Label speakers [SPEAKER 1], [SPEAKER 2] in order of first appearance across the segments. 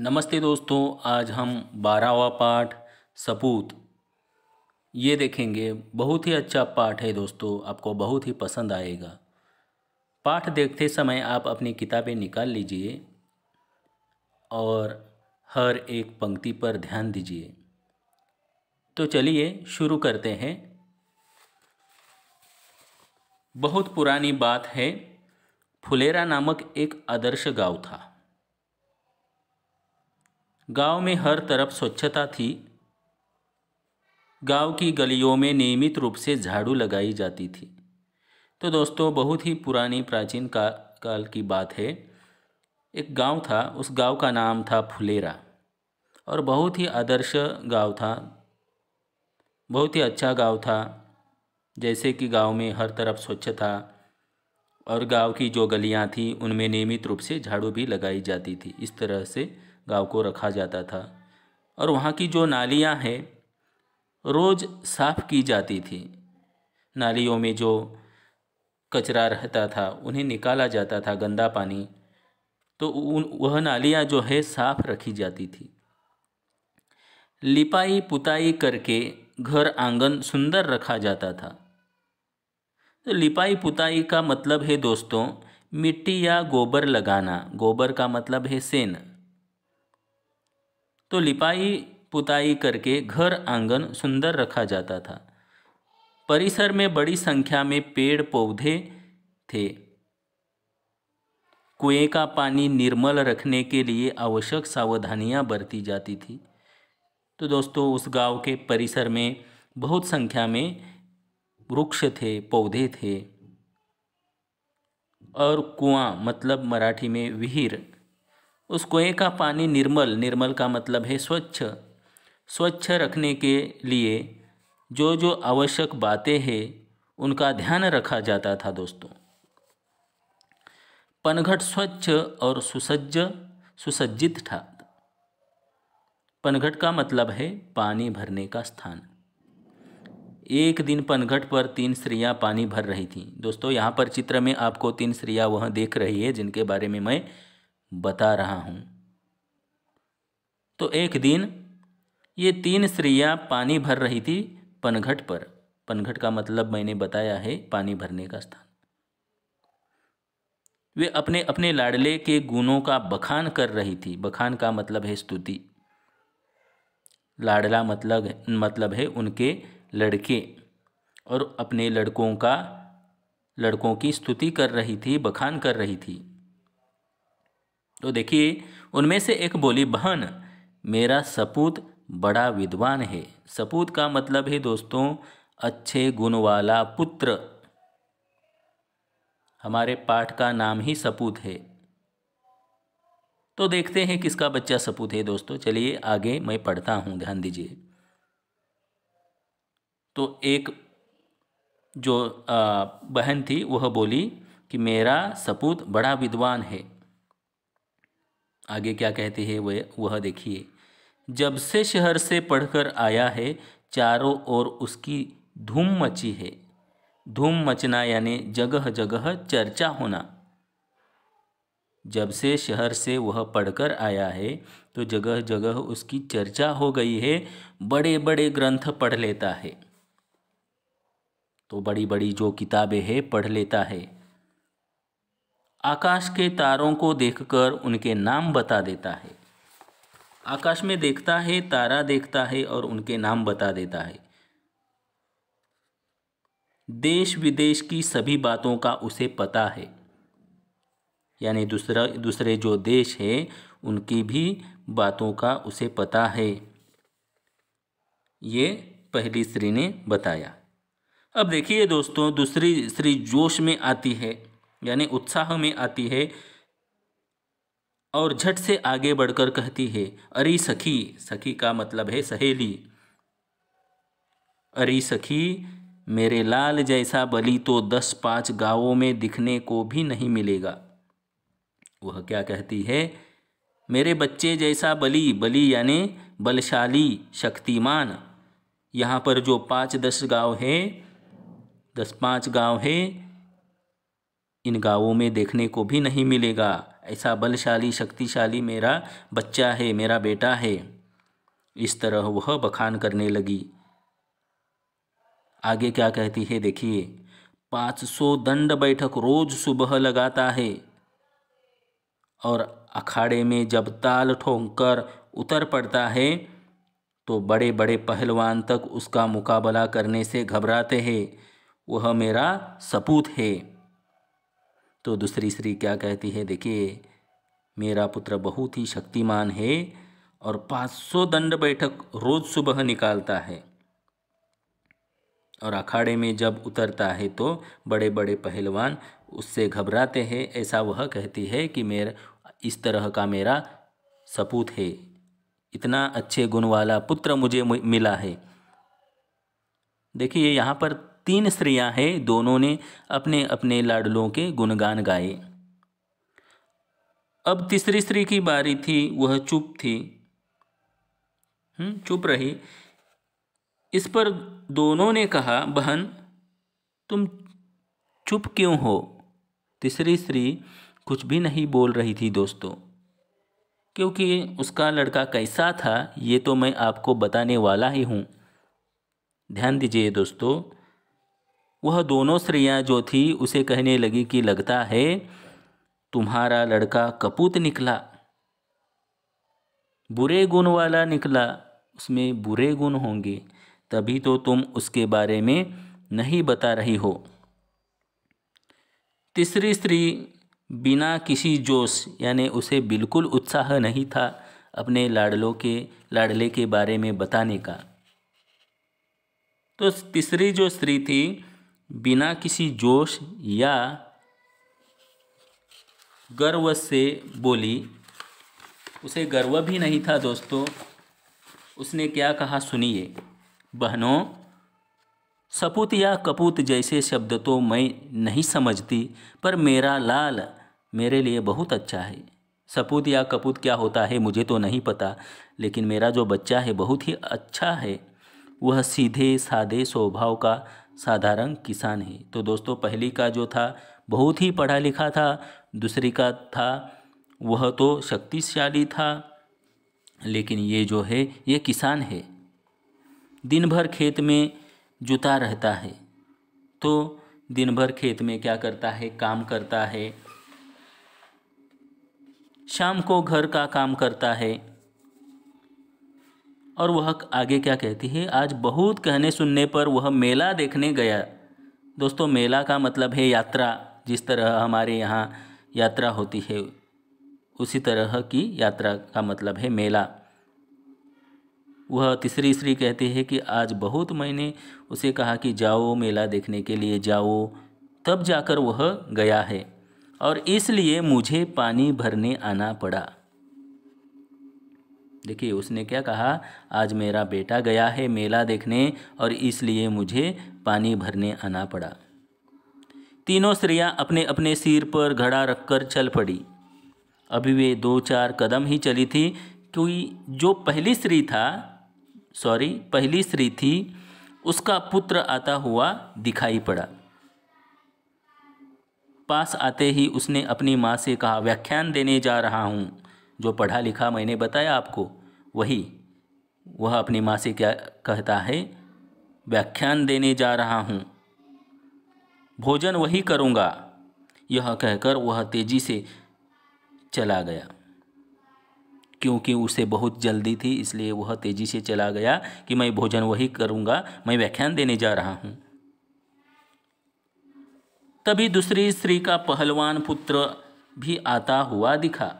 [SPEAKER 1] नमस्ते दोस्तों आज हम बारहवा पाठ सपूत ये देखेंगे बहुत ही अच्छा पाठ है दोस्तों आपको बहुत ही पसंद आएगा पाठ देखते समय आप अपनी किताबें निकाल लीजिए और हर एक पंक्ति पर ध्यान दीजिए तो चलिए शुरू करते हैं बहुत पुरानी बात है फुलेरा नामक एक आदर्श गांव था गांव में हर तरफ स्वच्छता थी गांव की गलियों में नियमित रूप से झाड़ू लगाई जाती थी तो दोस्तों बहुत ही पुरानी प्राचीन का, काल की बात है एक गांव था उस गांव का नाम था फुलेरा और बहुत ही आदर्श गांव था बहुत ही अच्छा गांव था जैसे कि गांव में हर तरफ स्वच्छता और गांव की जो गलियां थी उनमें नियमित रूप से झाड़ू भी लगाई जाती थी इस तरह से गाँव को रखा जाता था और वहाँ की जो नालियाँ हैं रोज़ साफ़ की जाती थी नालियों में जो कचरा रहता था उन्हें निकाला जाता था गंदा पानी तो उन वह नालियाँ जो है साफ़ रखी जाती थी लिपाई पुताई करके घर आंगन सुंदर रखा जाता था तो लिपाई पुताई का मतलब है दोस्तों मिट्टी या गोबर लगाना गोबर का मतलब है सेन तो लिपाई पुताई करके घर आंगन सुंदर रखा जाता था परिसर में बड़ी संख्या में पेड़ पौधे थे कुएं का पानी निर्मल रखने के लिए आवश्यक सावधानियां बरती जाती थी तो दोस्तों उस गांव के परिसर में बहुत संख्या में वृक्ष थे पौधे थे और कुआं मतलब मराठी में विहीर उस कुएँ का पानी निर्मल निर्मल का मतलब है स्वच्छ स्वच्छ रखने के लिए जो जो आवश्यक बातें हैं उनका ध्यान रखा जाता था दोस्तों पनघट स्वच्छ और सुसज्ज सुसज्जित था पनघट का मतलब है पानी भरने का स्थान एक दिन पनघट पर तीन स्त्रियां पानी भर रही थीं दोस्तों यहाँ पर चित्र में आपको तीन स्त्रियां वह देख रही है जिनके बारे में मैं बता रहा हूँ तो एक दिन ये तीन स्त्रियाँ पानी भर रही थी पनघट पर पनघट का मतलब मैंने बताया है पानी भरने का स्थान वे अपने अपने लाडले के गुणों का बखान कर रही थी बखान का मतलब है स्तुति लाडला मतलब मतलब है उनके लड़के और अपने लड़कों का लड़कों की स्तुति कर रही थी बखान कर रही थी तो देखिए उनमें से एक बोली बहन मेरा सपूत बड़ा विद्वान है सपूत का मतलब है दोस्तों अच्छे गुण वाला पुत्र हमारे पाठ का नाम ही सपूत है तो देखते हैं किसका बच्चा सपूत है दोस्तों चलिए आगे मैं पढ़ता हूँ ध्यान दीजिए तो एक जो बहन थी वह बोली कि मेरा सपूत बड़ा विद्वान है आगे क्या कहते हैं वह वह देखिए जब से शहर से पढ़कर आया है चारों ओर उसकी धूम मची है धूम मचना यानी जगह जगह चर्चा होना जब से शहर से वह पढ़कर आया है तो जगह जगह उसकी चर्चा हो गई है बड़े बड़े ग्रंथ पढ़ लेता है तो बड़ी बड़ी जो किताबें हैं पढ़ लेता है आकाश के तारों को देखकर उनके नाम बता देता है आकाश में देखता है तारा देखता है और उनके नाम बता देता है देश विदेश की सभी बातों का उसे पता है यानी दूसरा दूसरे जो देश है उनकी भी बातों का उसे पता है ये पहली स्त्री ने बताया अब देखिए दोस्तों दूसरी स्त्री जोश में आती है यानी उत्साह में आती है और झट से आगे बढ़कर कहती है अरे सखी सखी का मतलब है सहेली अरे सखी मेरे लाल जैसा बली तो दस पाँच गांवों में दिखने को भी नहीं मिलेगा वह क्या कहती है मेरे बच्चे जैसा बली बली यानी बलशाली शक्तिमान यहाँ पर जो पाँच दस गांव है दस पाँच गांव है इन गाँवों में देखने को भी नहीं मिलेगा ऐसा बलशाली शक्तिशाली मेरा बच्चा है मेरा बेटा है इस तरह वह बखान करने लगी आगे क्या कहती है देखिए पाँच सौ दंड बैठक रोज सुबह लगाता है और अखाड़े में जब ताल ठोंक कर उतर पड़ता है तो बड़े बड़े पहलवान तक उसका मुकाबला करने से घबराते हैं वह मेरा सपूत है तो दूसरी स्त्री क्या कहती है देखिए मेरा पुत्र बहुत ही शक्तिमान है और 500 दंड बैठक रोज सुबह निकालता है और अखाड़े में जब उतरता है तो बड़े बड़े पहलवान उससे घबराते हैं ऐसा वह कहती है कि मेरा इस तरह का मेरा सपूत है इतना अच्छे गुण वाला पुत्र मुझे मिला है देखिए यहाँ पर तीन स्त्रियां हैं दोनों ने अपने अपने लाडलों के गुणगान गाए अब तीसरी स्त्री की बारी थी वह चुप थी हम्म, चुप रही इस पर दोनों ने कहा बहन तुम चुप क्यों हो तीसरी स्त्री कुछ भी नहीं बोल रही थी दोस्तों क्योंकि उसका लड़का कैसा था ये तो मैं आपको बताने वाला ही हूँ ध्यान दीजिए दोस्तों वह दोनों स्त्रियाँ जो थी उसे कहने लगी कि लगता है तुम्हारा लड़का कपूत निकला बुरे गुण वाला निकला उसमें बुरे गुण होंगे तभी तो तुम उसके बारे में नहीं बता रही हो तीसरी स्त्री बिना किसी जोश यानी उसे बिल्कुल उत्साह नहीं था अपने लाडलों के लाडले के बारे में बताने का तो तीसरी जो स्त्री थी बिना किसी जोश या गर्व से बोली उसे गर्व भी नहीं था दोस्तों उसने क्या कहा सुनिए बहनों सपूत या कपूत जैसे शब्द तो मैं नहीं समझती पर मेरा लाल मेरे लिए बहुत अच्छा है सपूत या कपूत क्या होता है मुझे तो नहीं पता लेकिन मेरा जो बच्चा है बहुत ही अच्छा है वह सीधे सादे स्वभाव का साधारण किसान है तो दोस्तों पहली का जो था बहुत ही पढ़ा लिखा था दूसरी का था वह तो शक्तिशाली था लेकिन ये जो है ये किसान है दिन भर खेत में जुता रहता है तो दिन भर खेत में क्या करता है काम करता है शाम को घर का काम करता है और वह आगे क्या कहती है आज बहुत कहने सुनने पर वह मेला देखने गया दोस्तों मेला का मतलब है यात्रा जिस तरह हमारे यहाँ यात्रा होती है उसी तरह की यात्रा का मतलब है मेला वह तीसरी स्त्री कहती है कि आज बहुत मैंने उसे कहा कि जाओ मेला देखने के लिए जाओ तब जाकर वह गया है और इसलिए मुझे पानी भरने आना पड़ा देखिए उसने क्या कहा आज मेरा बेटा गया है मेला देखने और इसलिए मुझे पानी भरने आना पड़ा तीनों स्त्रियां अपने अपने सिर पर घड़ा रखकर चल पड़ी अभी वे दो चार कदम ही चली थी क्योंकि जो पहली स्त्री था सॉरी पहली स्त्री थी उसका पुत्र आता हुआ दिखाई पड़ा पास आते ही उसने अपनी माँ से कहा व्याख्यान देने जा रहा हूँ जो पढ़ा लिखा मैंने बताया आपको वही वह अपनी माँ से क्या कहता है व्याख्यान देने जा रहा हूँ भोजन वही करूँगा यह कहकर वह तेजी से चला गया क्योंकि उसे बहुत जल्दी थी इसलिए वह तेज़ी से चला गया कि मैं भोजन वही करूँगा मैं व्याख्यान देने जा रहा हूँ तभी दूसरी स्त्री का पहलवान पुत्र भी आता हुआ दिखा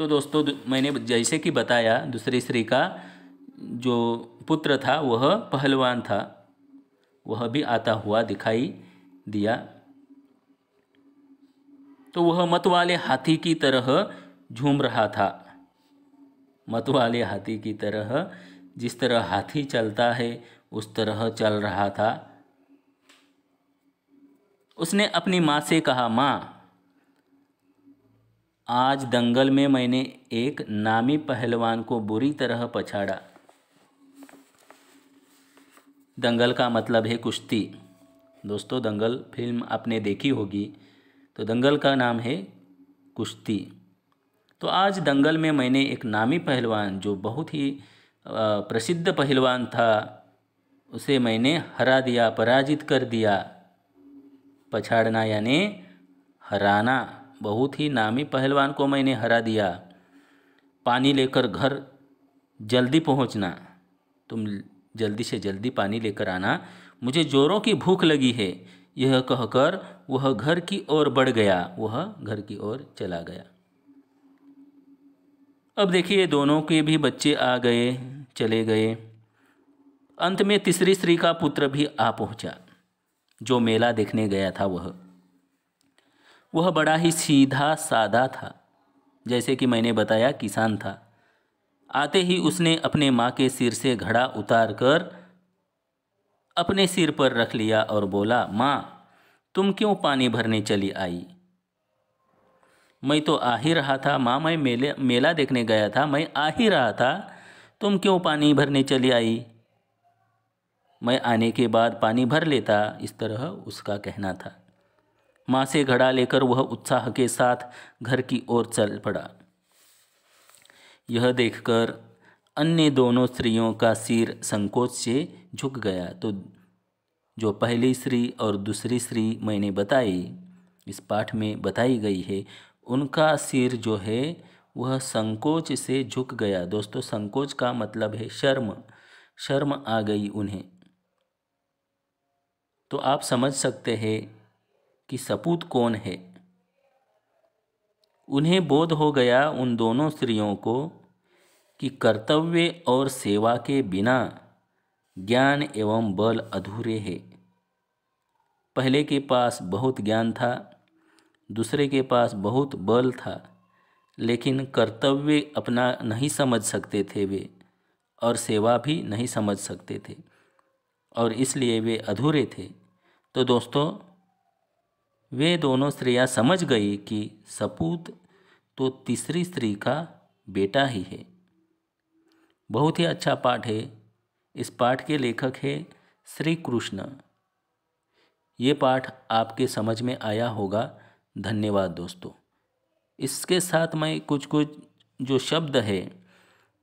[SPEAKER 1] तो दोस्तों मैंने जैसे कि बताया दूसरी स्त्री का जो पुत्र था वह पहलवान था वह भी आता हुआ दिखाई दिया तो वह मत वाले हाथी की तरह झूम रहा था मत वाले हाथी की तरह जिस तरह हाथी चलता है उस तरह चल रहा था उसने अपनी माँ से कहा माँ आज दंगल में मैंने एक नामी पहलवान को बुरी तरह पछाड़ा दंगल का मतलब है कुश्ती दोस्तों दंगल फिल्म आपने देखी होगी तो दंगल का नाम है कुश्ती तो आज दंगल में मैंने एक नामी पहलवान जो बहुत ही प्रसिद्ध पहलवान था उसे मैंने हरा दिया पराजित कर दिया पछाड़ना यानी हराना बहुत ही नामी पहलवान को मैंने हरा दिया पानी लेकर घर जल्दी पहुंचना तुम जल्दी से जल्दी पानी लेकर आना मुझे जोरों की भूख लगी है यह कहकर वह घर की ओर बढ़ गया वह घर की ओर चला गया अब देखिए दोनों के भी बच्चे आ गए चले गए अंत में तीसरी स्त्री का पुत्र भी आ पहुंचा जो मेला देखने गया था वह वह बड़ा ही सीधा सादा था जैसे कि मैंने बताया किसान था आते ही उसने अपने माँ के सिर से घड़ा उतार कर अपने सिर पर रख लिया और बोला माँ तुम क्यों पानी भरने चली आई मैं तो आ ही रहा था माँ मैं मेले मेला देखने गया था मैं आ ही रहा था तुम क्यों पानी भरने चली आई मैं आने के बाद पानी भर लेता इस तरह उसका कहना था माँ से घड़ा लेकर वह उत्साह के साथ घर की ओर चल पड़ा यह देखकर अन्य दोनों स्त्रियों का सिर संकोच से झुक गया तो जो पहली स्त्री और दूसरी स्त्री मैंने बताई इस पाठ में बताई गई है उनका सिर जो है वह संकोच से झुक गया दोस्तों संकोच का मतलब है शर्म शर्म आ गई उन्हें तो आप समझ सकते हैं कि सपूत कौन है उन्हें बोध हो गया उन दोनों स्त्रियों को कि कर्तव्य और सेवा के बिना ज्ञान एवं बल अधूरे है पहले के पास बहुत ज्ञान था दूसरे के पास बहुत बल था लेकिन कर्तव्य अपना नहीं समझ सकते थे वे और सेवा भी नहीं समझ सकते थे और इसलिए वे अधूरे थे तो दोस्तों वे दोनों श्रेया समझ गई कि सपूत तो तीसरी स्त्री का बेटा ही है बहुत ही अच्छा पाठ है इस पाठ के लेखक है श्री कृष्ण ये पाठ आपके समझ में आया होगा धन्यवाद दोस्तों इसके साथ मैं कुछ कुछ जो शब्द है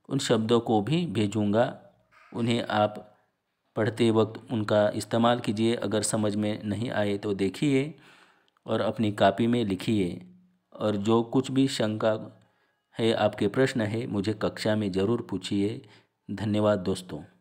[SPEAKER 1] उन शब्दों को भी भेजूंगा उन्हें आप पढ़ते वक्त उनका इस्तेमाल कीजिए अगर समझ में नहीं आए तो देखिए और अपनी कापी में लिखिए और जो कुछ भी शंका है आपके प्रश्न है मुझे कक्षा में ज़रूर पूछिए धन्यवाद दोस्तों